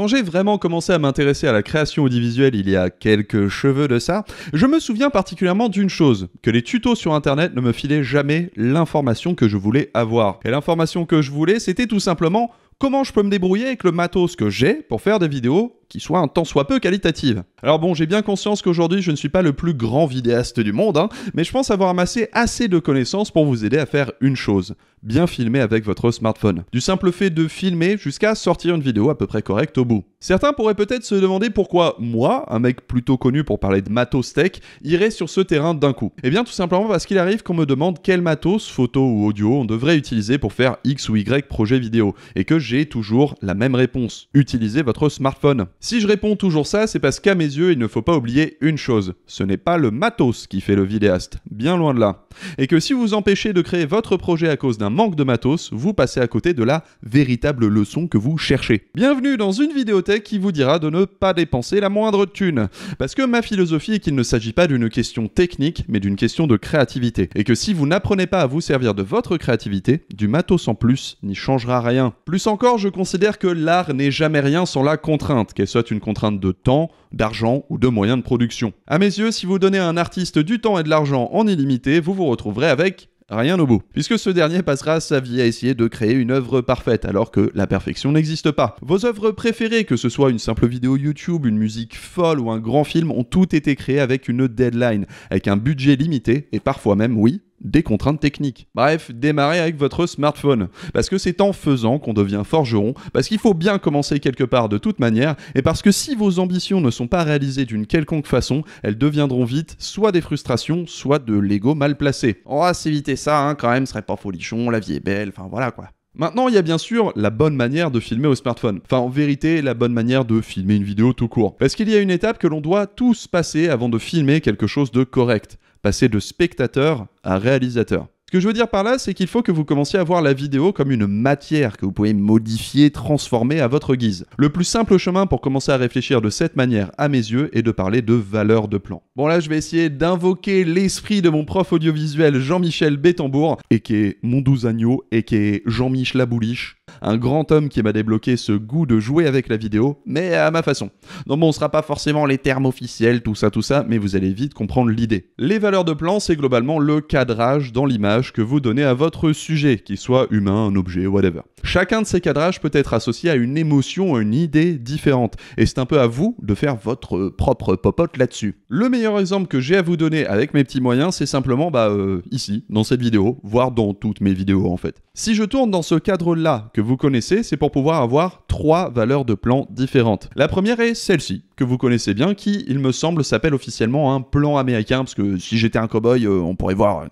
Quand j'ai vraiment commencé à m'intéresser à la création audiovisuelle il y a quelques cheveux de ça, je me souviens particulièrement d'une chose, que les tutos sur internet ne me filaient jamais l'information que je voulais avoir. Et l'information que je voulais, c'était tout simplement comment je peux me débrouiller avec le matos que j'ai pour faire des vidéos qui soit un tant soit peu qualitative. Alors bon, j'ai bien conscience qu'aujourd'hui je ne suis pas le plus grand vidéaste du monde, hein, mais je pense avoir amassé assez de connaissances pour vous aider à faire une chose, bien filmer avec votre smartphone. Du simple fait de filmer jusqu'à sortir une vidéo à peu près correcte au bout. Certains pourraient peut-être se demander pourquoi moi, un mec plutôt connu pour parler de matos tech, irais sur ce terrain d'un coup. Eh bien tout simplement parce qu'il arrive qu'on me demande quel matos, photo ou audio, on devrait utiliser pour faire X ou Y projet vidéo, et que j'ai toujours la même réponse. Utilisez votre smartphone. Si je réponds toujours ça, c'est parce qu'à mes yeux, il ne faut pas oublier une chose, ce n'est pas le matos qui fait le vidéaste, bien loin de là. Et que si vous empêchez de créer votre projet à cause d'un manque de matos, vous passez à côté de la véritable leçon que vous cherchez. Bienvenue dans une vidéothèque qui vous dira de ne pas dépenser la moindre thune. Parce que ma philosophie est qu'il ne s'agit pas d'une question technique, mais d'une question de créativité. Et que si vous n'apprenez pas à vous servir de votre créativité, du matos en plus n'y changera rien. Plus encore, je considère que l'art n'est jamais rien sans la contrainte soit une contrainte de temps, d'argent ou de moyens de production. À mes yeux, si vous donnez à un artiste du temps et de l'argent en illimité, vous vous retrouverez avec rien au bout. Puisque ce dernier passera sa vie à essayer de créer une œuvre parfaite, alors que la perfection n'existe pas. Vos œuvres préférées, que ce soit une simple vidéo YouTube, une musique folle ou un grand film, ont toutes été créées avec une deadline, avec un budget limité et parfois même, oui, des contraintes techniques. Bref, démarrez avec votre smartphone, parce que c'est en faisant qu'on devient forgeron, parce qu'il faut bien commencer quelque part de toute manière, et parce que si vos ambitions ne sont pas réalisées d'une quelconque façon, elles deviendront vite soit des frustrations, soit de l'ego mal placé. On va s'éviter ça, hein, quand même, ce serait pas folichon, la vie est belle, enfin voilà quoi. Maintenant, il y a bien sûr la bonne manière de filmer au smartphone. Enfin, en vérité, la bonne manière de filmer une vidéo tout court. Parce qu'il y a une étape que l'on doit tous passer avant de filmer quelque chose de correct passer de spectateur à réalisateur. Ce que je veux dire par là, c'est qu'il faut que vous commenciez à voir la vidéo comme une matière que vous pouvez modifier, transformer à votre guise. Le plus simple chemin pour commencer à réfléchir de cette manière, à mes yeux, est de parler de valeur de plan. Bon là, je vais essayer d'invoquer l'esprit de mon prof audiovisuel Jean-Michel Bétambourg, et qui est mon douze agneau, et qui est Jean-Michel Labouliche, un grand homme qui m'a débloqué ce goût de jouer avec la vidéo, mais à ma façon. Non bon, on sera pas forcément les termes officiels, tout ça, tout ça, mais vous allez vite comprendre l'idée. Les valeurs de plan, c'est globalement le cadrage dans l'image que vous donnez à votre sujet, qu'il soit humain, un objet, whatever. Chacun de ces cadrages peut être associé à une émotion, à une idée différente, et c'est un peu à vous de faire votre propre popote là-dessus. Le meilleur exemple que j'ai à vous donner avec mes petits moyens, c'est simplement bah, euh, ici, dans cette vidéo, voire dans toutes mes vidéos en fait. Si je tourne dans ce cadre-là que vous connaissez, c'est pour pouvoir avoir trois valeurs de plan différentes. La première est celle-ci, que vous connaissez bien, qui, il me semble, s'appelle officiellement un plan américain, parce que si j'étais un cow-boy, euh, on pourrait voir euh,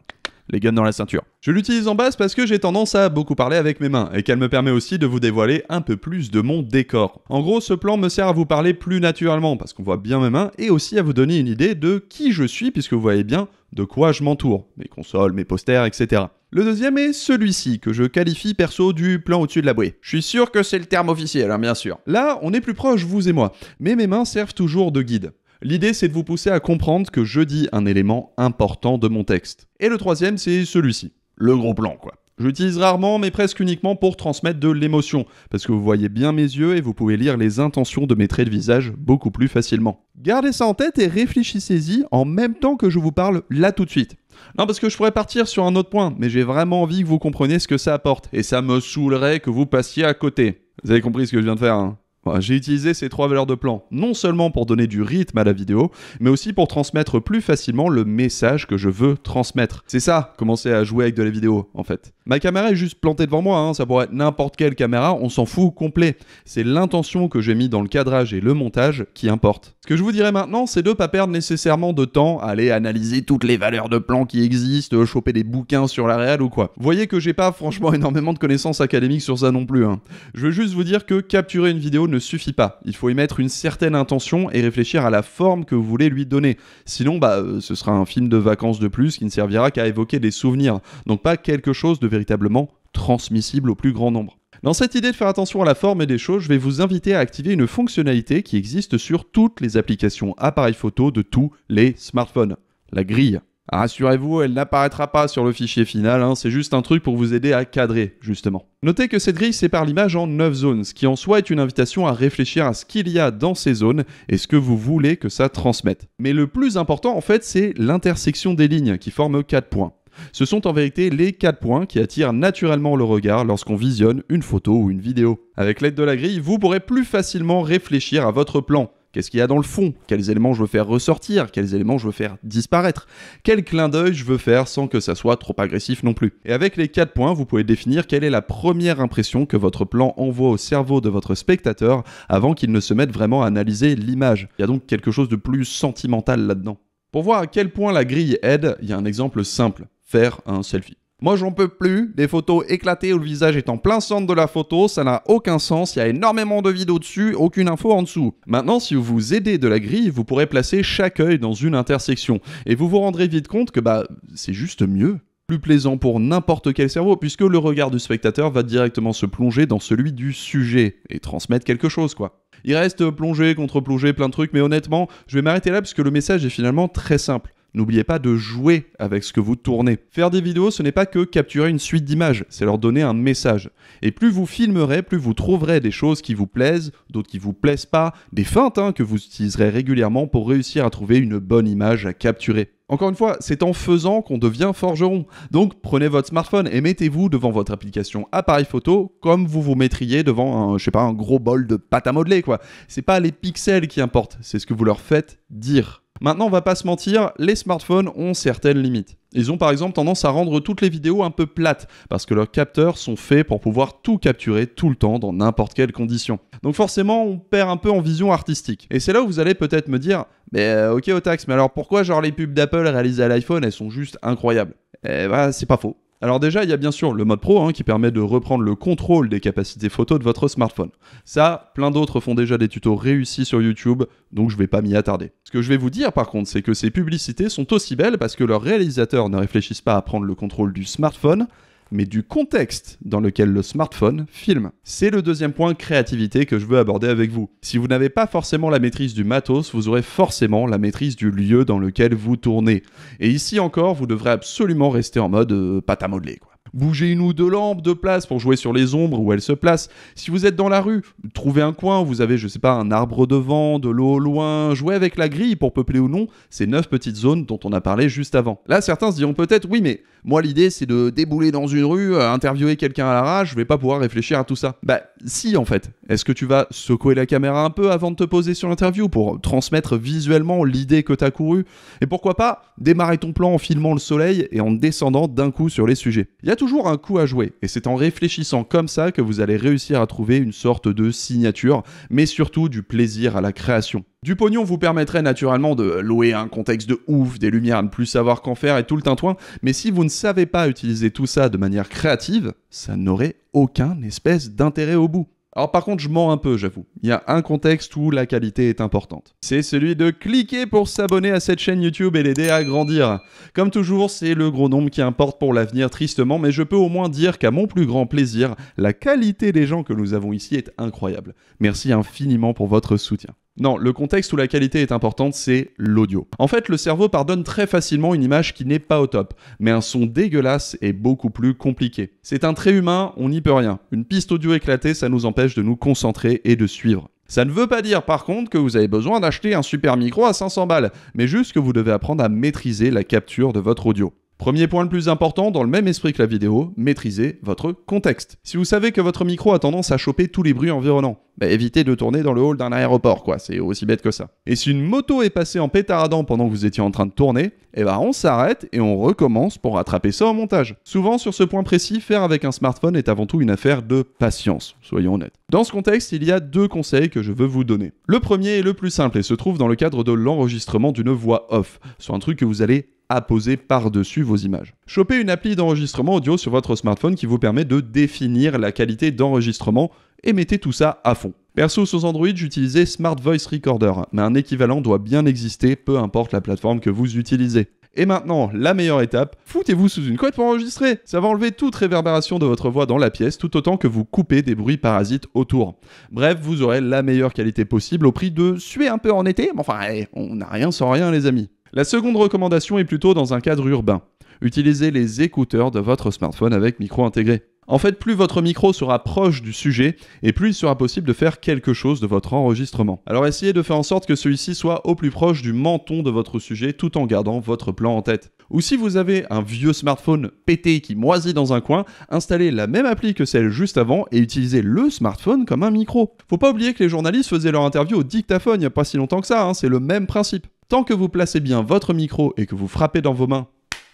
les guns dans la ceinture. Je l'utilise en base parce que j'ai tendance à beaucoup parler avec mes mains et qu'elle me permet aussi de vous dévoiler un peu plus de mon décor. En gros, ce plan me sert à vous parler plus naturellement parce qu'on voit bien mes mains et aussi à vous donner une idée de qui je suis puisque vous voyez bien de quoi je m'entoure, mes consoles, mes posters, etc. Le deuxième est celui-ci, que je qualifie perso du plan au-dessus de la bouée. Je suis sûr que c'est le terme officiel, hein, bien sûr. Là, on est plus proche, vous et moi, mais mes mains servent toujours de guide. L'idée, c'est de vous pousser à comprendre que je dis un élément important de mon texte. Et le troisième, c'est celui-ci. Le gros plan, quoi. J'utilise rarement, mais presque uniquement pour transmettre de l'émotion, parce que vous voyez bien mes yeux et vous pouvez lire les intentions de mes traits de visage beaucoup plus facilement. Gardez ça en tête et réfléchissez-y en même temps que je vous parle là tout de suite. Non, parce que je pourrais partir sur un autre point, mais j'ai vraiment envie que vous compreniez ce que ça apporte, et ça me saoulerait que vous passiez à côté. Vous avez compris ce que je viens de faire, hein bah, j'ai utilisé ces trois valeurs de plan non seulement pour donner du rythme à la vidéo, mais aussi pour transmettre plus facilement le message que je veux transmettre. C'est ça, commencer à jouer avec de la vidéo en fait. Ma caméra est juste plantée devant moi, hein, ça pourrait être n'importe quelle caméra, on s'en fout complet. C'est l'intention que j'ai mis dans le cadrage et le montage qui importe. Ce que je vous dirais maintenant, c'est de ne pas perdre nécessairement de temps à aller analyser toutes les valeurs de plan qui existent, choper des bouquins sur la réelle ou quoi. Vous voyez que j'ai pas franchement énormément de connaissances académiques sur ça non plus. Hein. Je veux juste vous dire que capturer une vidéo ne suffit pas. Il faut y mettre une certaine intention et réfléchir à la forme que vous voulez lui donner. Sinon, bah, euh, ce sera un film de vacances de plus qui ne servira qu'à évoquer des souvenirs, donc pas quelque chose de véritablement transmissible au plus grand nombre. Dans cette idée de faire attention à la forme et des choses, je vais vous inviter à activer une fonctionnalité qui existe sur toutes les applications appareils photo de tous les smartphones, la grille. Rassurez-vous, elle n'apparaîtra pas sur le fichier final, hein, c'est juste un truc pour vous aider à cadrer, justement. Notez que cette grille sépare l'image en 9 zones, ce qui en soi est une invitation à réfléchir à ce qu'il y a dans ces zones et ce que vous voulez que ça transmette. Mais le plus important en fait, c'est l'intersection des lignes qui forment 4 points. Ce sont en vérité les 4 points qui attirent naturellement le regard lorsqu'on visionne une photo ou une vidéo. Avec l'aide de la grille, vous pourrez plus facilement réfléchir à votre plan, Qu'est-ce qu'il y a dans le fond Quels éléments je veux faire ressortir Quels éléments je veux faire disparaître Quel clin d'œil je veux faire sans que ça soit trop agressif non plus Et avec les 4 points, vous pouvez définir quelle est la première impression que votre plan envoie au cerveau de votre spectateur avant qu'il ne se mette vraiment à analyser l'image. Il y a donc quelque chose de plus sentimental là-dedans. Pour voir à quel point la grille aide, il y a un exemple simple, faire un selfie. Moi, j'en peux plus. Des photos éclatées où le visage est en plein centre de la photo, ça n'a aucun sens. Il y a énormément de vidéos dessus, aucune info en dessous. Maintenant, si vous vous aidez de la grille, vous pourrez placer chaque œil dans une intersection. Et vous vous rendrez vite compte que, bah, c'est juste mieux plus plaisant pour n'importe quel cerveau, puisque le regard du spectateur va directement se plonger dans celui du sujet et transmettre quelque chose, quoi. Il reste plongé, contre plongé plein de trucs, mais honnêtement, je vais m'arrêter là puisque le message est finalement très simple. N'oubliez pas de jouer avec ce que vous tournez. Faire des vidéos, ce n'est pas que capturer une suite d'images, c'est leur donner un message. Et plus vous filmerez, plus vous trouverez des choses qui vous plaisent, d'autres qui vous plaisent pas, des feintes hein, que vous utiliserez régulièrement pour réussir à trouver une bonne image à capturer. Encore une fois, c'est en faisant qu'on devient forgeron. Donc prenez votre smartphone et mettez-vous devant votre application appareil photo comme vous vous mettriez devant un, je sais pas, un gros bol de pâte à modeler quoi. C'est pas les pixels qui importent, c'est ce que vous leur faites dire. Maintenant, on va pas se mentir, les smartphones ont certaines limites. Ils ont par exemple tendance à rendre toutes les vidéos un peu plates, parce que leurs capteurs sont faits pour pouvoir tout capturer tout le temps dans n'importe quelle condition. Donc forcément, on perd un peu en vision artistique. Et c'est là où vous allez peut-être me dire, mais euh, ok Otax, mais alors pourquoi genre les pubs d'Apple réalisées à l'iPhone, elles sont juste incroyables Eh bah c'est pas faux. Alors déjà, il y a bien sûr le mode pro hein, qui permet de reprendre le contrôle des capacités photo de votre smartphone. Ça, plein d'autres font déjà des tutos réussis sur YouTube, donc je vais pas m'y attarder. Ce que je vais vous dire par contre, c'est que ces publicités sont aussi belles parce que leurs réalisateurs ne réfléchissent pas à prendre le contrôle du smartphone, mais du contexte dans lequel le smartphone filme. C'est le deuxième point créativité que je veux aborder avec vous. Si vous n'avez pas forcément la maîtrise du matos, vous aurez forcément la maîtrise du lieu dans lequel vous tournez. Et ici encore, vous devrez absolument rester en mode euh, pâte à modeler. Bougez une ou deux lampes de place pour jouer sur les ombres où elles se placent. Si vous êtes dans la rue, trouvez un coin où vous avez, je sais pas, un arbre devant, de l'eau loin, jouez avec la grille pour peupler ou non ces neuf petites zones dont on a parlé juste avant. Là, certains se diront peut-être, oui, mais moi l'idée c'est de débouler dans une rue, euh, interviewer quelqu'un à la l'arrache, je vais pas pouvoir réfléchir à tout ça. Bah, si en fait. Est-ce que tu vas secouer la caméra un peu avant de te poser sur l'interview pour transmettre visuellement l'idée que t'as couru Et pourquoi pas démarrer ton plan en filmant le soleil et en descendant d'un coup sur les sujets toujours un coup à jouer. Et c'est en réfléchissant comme ça que vous allez réussir à trouver une sorte de signature, mais surtout du plaisir à la création. Du pognon vous permettrait naturellement de louer un contexte de ouf, des lumières à ne plus savoir qu'en faire et tout le tintouin, mais si vous ne savez pas utiliser tout ça de manière créative, ça n'aurait aucun espèce d'intérêt au bout. Alors par contre, je mens un peu, j'avoue. Il y a un contexte où la qualité est importante. C'est celui de cliquer pour s'abonner à cette chaîne YouTube et l'aider à grandir. Comme toujours, c'est le gros nombre qui importe pour l'avenir tristement, mais je peux au moins dire qu'à mon plus grand plaisir, la qualité des gens que nous avons ici est incroyable. Merci infiniment pour votre soutien. Non, le contexte où la qualité est importante, c'est l'audio. En fait, le cerveau pardonne très facilement une image qui n'est pas au top, mais un son dégueulasse est beaucoup plus compliqué. C'est un trait humain, on n'y peut rien. Une piste audio éclatée, ça nous empêche de nous concentrer et de suivre. Ça ne veut pas dire par contre que vous avez besoin d'acheter un super micro à 500 balles, mais juste que vous devez apprendre à maîtriser la capture de votre audio. Premier point le plus important, dans le même esprit que la vidéo, maîtrisez votre contexte. Si vous savez que votre micro a tendance à choper tous les bruits environnants, bah, évitez de tourner dans le hall d'un aéroport, quoi, c'est aussi bête que ça. Et si une moto est passée en pétaradant pendant que vous étiez en train de tourner, eh bah on s'arrête et on recommence pour rattraper ça au montage. Souvent sur ce point précis, faire avec un smartphone est avant tout une affaire de patience, soyons honnêtes. Dans ce contexte, il y a deux conseils que je veux vous donner. Le premier est le plus simple et se trouve dans le cadre de l'enregistrement d'une voix off, sur un truc que vous allez à poser par-dessus vos images. Chopez une appli d'enregistrement audio sur votre smartphone qui vous permet de définir la qualité d'enregistrement et mettez tout ça à fond. Perso, sous Android, j'utilisais Smart Voice Recorder, mais un équivalent doit bien exister, peu importe la plateforme que vous utilisez. Et maintenant, la meilleure étape, foutez-vous sous une couette pour enregistrer. Ça va enlever toute réverbération de votre voix dans la pièce, tout autant que vous coupez des bruits parasites autour. Bref, vous aurez la meilleure qualité possible au prix de suer un peu en été. Mais enfin, eh, on n'a rien sans rien, les amis. La seconde recommandation est plutôt dans un cadre urbain. Utilisez les écouteurs de votre smartphone avec micro intégré. En fait, plus votre micro sera proche du sujet, et plus il sera possible de faire quelque chose de votre enregistrement. Alors essayez de faire en sorte que celui-ci soit au plus proche du menton de votre sujet tout en gardant votre plan en tête. Ou si vous avez un vieux smartphone pété qui moisit dans un coin, installez la même appli que celle juste avant et utilisez le smartphone comme un micro. Faut pas oublier que les journalistes faisaient leur interview au dictaphone il n'y a pas si longtemps que ça, hein, c'est le même principe. Tant que vous placez bien votre micro et que vous frappez dans vos mains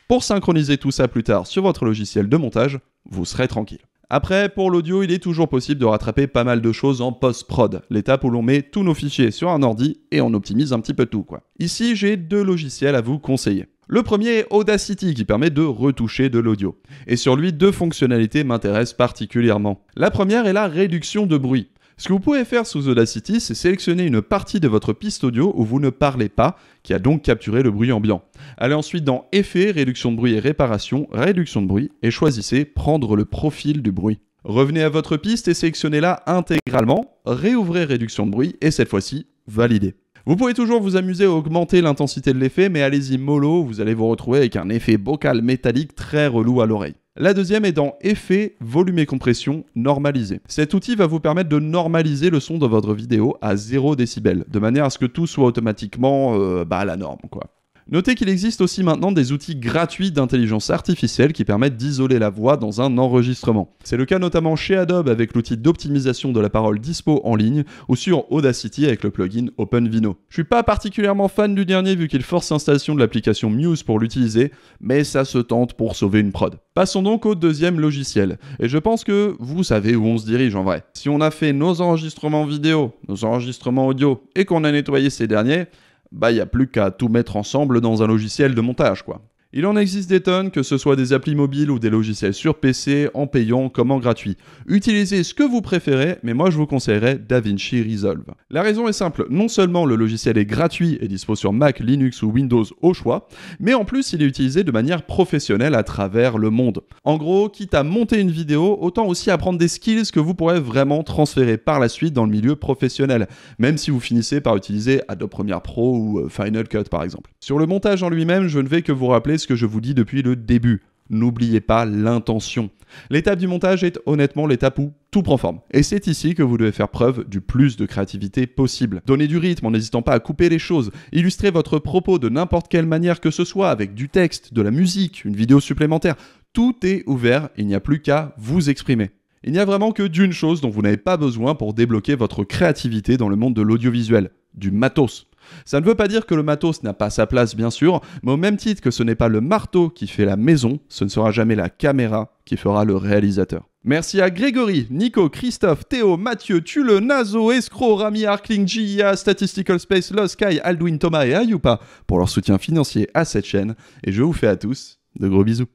pour synchroniser tout ça plus tard sur votre logiciel de montage, vous serez tranquille. Après, pour l'audio, il est toujours possible de rattraper pas mal de choses en post-prod, l'étape où l'on met tous nos fichiers sur un ordi et on optimise un petit peu tout quoi. Ici, j'ai deux logiciels à vous conseiller. Le premier est Audacity qui permet de retoucher de l'audio. Et sur lui, deux fonctionnalités m'intéressent particulièrement. La première est la réduction de bruit. Ce que vous pouvez faire sous Audacity, c'est sélectionner une partie de votre piste audio où vous ne parlez pas, qui a donc capturé le bruit ambiant. Allez ensuite dans Effets, réduction de bruit et réparation, réduction de bruit, et choisissez Prendre le profil du bruit. Revenez à votre piste et sélectionnez-la intégralement, réouvrez réduction de bruit et cette fois-ci, validez. Vous pouvez toujours vous amuser à augmenter l'intensité de l'effet, mais allez-y mollo, vous allez vous retrouver avec un effet bocal métallique très relou à l'oreille. La deuxième est dans Effet, volume et compression normalisé. Cet outil va vous permettre de normaliser le son de votre vidéo à 0 décibels, de manière à ce que tout soit automatiquement euh, bah, à la norme. quoi. Notez qu'il existe aussi maintenant des outils gratuits d'intelligence artificielle qui permettent d'isoler la voix dans un enregistrement. C'est le cas notamment chez Adobe avec l'outil d'optimisation de la parole Dispo en ligne ou sur Audacity avec le plugin OpenVino. Je suis pas particulièrement fan du dernier vu qu'il force l'installation de l'application Muse pour l'utiliser, mais ça se tente pour sauver une prod. Passons donc au deuxième logiciel, et je pense que vous savez où on se dirige en vrai. Si on a fait nos enregistrements vidéo, nos enregistrements audio et qu'on a nettoyé ces derniers, bah, il a plus qu'à tout mettre ensemble dans un logiciel de montage, quoi. Il en existe des tonnes, que ce soit des applis mobiles ou des logiciels sur PC, en payant comme en gratuit. Utilisez ce que vous préférez, mais moi je vous conseillerais DaVinci Resolve. La raison est simple, non seulement le logiciel est gratuit et dispose sur Mac, Linux ou Windows au choix, mais en plus il est utilisé de manière professionnelle à travers le monde. En gros, quitte à monter une vidéo, autant aussi apprendre des skills que vous pourrez vraiment transférer par la suite dans le milieu professionnel, même si vous finissez par utiliser Adobe Premiere Pro ou euh, Final Cut par exemple. Sur le montage en lui-même, je ne vais que vous rappeler que je vous dis depuis le début. N'oubliez pas l'intention. L'étape du montage est honnêtement l'étape où tout prend forme. Et c'est ici que vous devez faire preuve du plus de créativité possible. Donnez du rythme en n'hésitant pas à couper les choses, illustrer votre propos de n'importe quelle manière que ce soit, avec du texte, de la musique, une vidéo supplémentaire. Tout est ouvert, il n'y a plus qu'à vous exprimer. Il n'y a vraiment que d'une chose dont vous n'avez pas besoin pour débloquer votre créativité dans le monde de l'audiovisuel, du matos. Ça ne veut pas dire que le matos n'a pas sa place, bien sûr, mais au même titre que ce n'est pas le marteau qui fait la maison, ce ne sera jamais la caméra qui fera le réalisateur. Merci à Grégory, Nico, Christophe, Théo, Mathieu, Tulle, Nazo, Escro, Rami, Arkling, Gia, Statistical Space, Sky, Aldwin, Thomas et Ayupa pour leur soutien financier à cette chaîne. Et je vous fais à tous de gros bisous.